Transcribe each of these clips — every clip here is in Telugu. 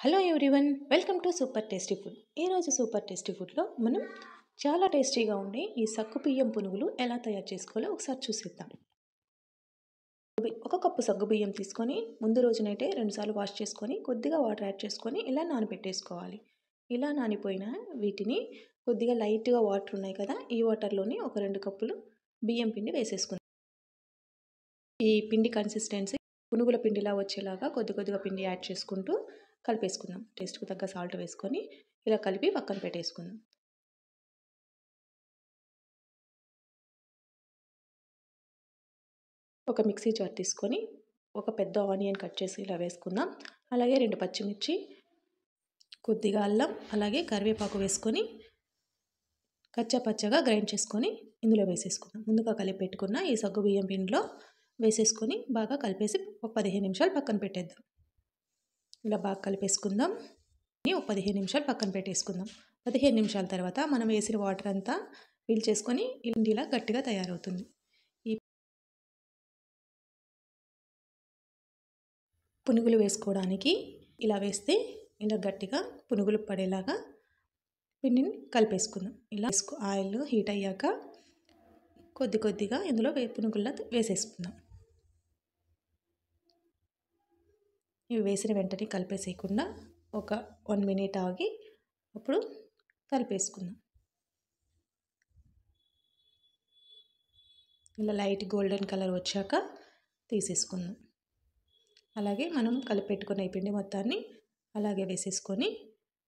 hello everyone welcome to super tasty food ఈరోజు సూపర్ టేస్టీ ఫుడ్లో మనం చాలా టేస్టీగా ఉండే ఈ సగ్గు బియ్యం పునుగులు ఎలా తయారు చేసుకోవాలో ఒకసారి చూసేద్దాం ఒక కప్పు సగ్గు బియ్యం తీసుకొని ముందు రోజునైతే రెండుసార్లు వాష్ చేసుకొని కొద్దిగా వాటర్ యాడ్ చేసుకొని ఇలా నానబెట్టేసుకోవాలి ఇలా నానిపోయిన వీటిని కొద్దిగా లైట్గా వాటర్ ఉన్నాయి కదా ఈ వాటర్లోనే ఒక రెండు కప్పులు బియ్యం పిండి వేసేసుకుందాం ఈ పిండి కన్సిస్టెన్సీ పునుగుల పిండిలా వచ్చేలాగా కొద్ది కొద్దిగా పిండి యాడ్ చేసుకుంటూ కలిపేసుకుందాం టేస్ట్కు తగ్గ సాల్ట్ వేసుకొని ఇలా కలిపి పక్కన పెట్టేసుకుందాం ఒక మిక్సీ జార్ తీసుకొని ఒక పెద్ద ఆనియన్ కట్ చేసి ఇలా వేసుకుందాం అలాగే రెండు పచ్చిమిర్చి కొద్దిగా అల్లం అలాగే కరివేపాకు వేసుకొని కచ్చా పచ్చగా గ్రైండ్ చేసుకొని ఇందులో వేసేసుకుందాం ముందుగా కలిపి పెట్టుకున్న ఈ సగ్గు బియ్యం పిండిలో వేసేసుకొని బాగా కలిపేసి ఒక పదిహేను నిమిషాలు పక్కన పెట్టేద్దాం ఇలా బాగా కలిపేసుకుందాం ఒక పదిహేను నిమిషాలు పక్కన పెట్టేసుకుందాం పదిహేను నిమిషాల తర్వాత మనం వేసిన వాటర్ అంతా ఫిల్ చేసుకొని ఇలా గట్టిగా తయారవుతుంది ఈ పునుగులు వేసుకోవడానికి ఇలా వేస్తే ఇలా గట్టిగా పునుగులు పడేలాగా పిండిని కలిపేసుకుందాం ఇలా ఆయిల్ హీట్ అయ్యాక కొద్ది కొద్దిగా ఇందులో పునుగుల్లా వేసేసుకుందాం ఇవి వేసిన వెంటనే కలిపేసేయకుండా ఒక వన్ మినిట్ ఆగి అప్పుడు కలిపేసుకుందాం ఇలా లైట్ గోల్డెన్ కలర్ వచ్చాక తీసేసుకుందాం అలాగే మనం కలిపెట్టుకున్న ఈ పిండి మొత్తాన్ని అలాగే వేసేసుకొని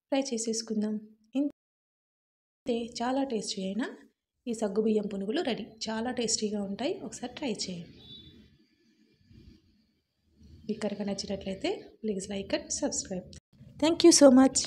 ఫ్రై చేసేసుకుందాం ఇంతే చాలా టేస్టీ అయినా ఈ సగ్గుబియ్యం పునుగులు రెడీ చాలా టేస్టీగా ఉంటాయి ఒకసారి ట్రై చేయండి మీకు కనుక నచ్చినట్లయితే please like and subscribe thank you so much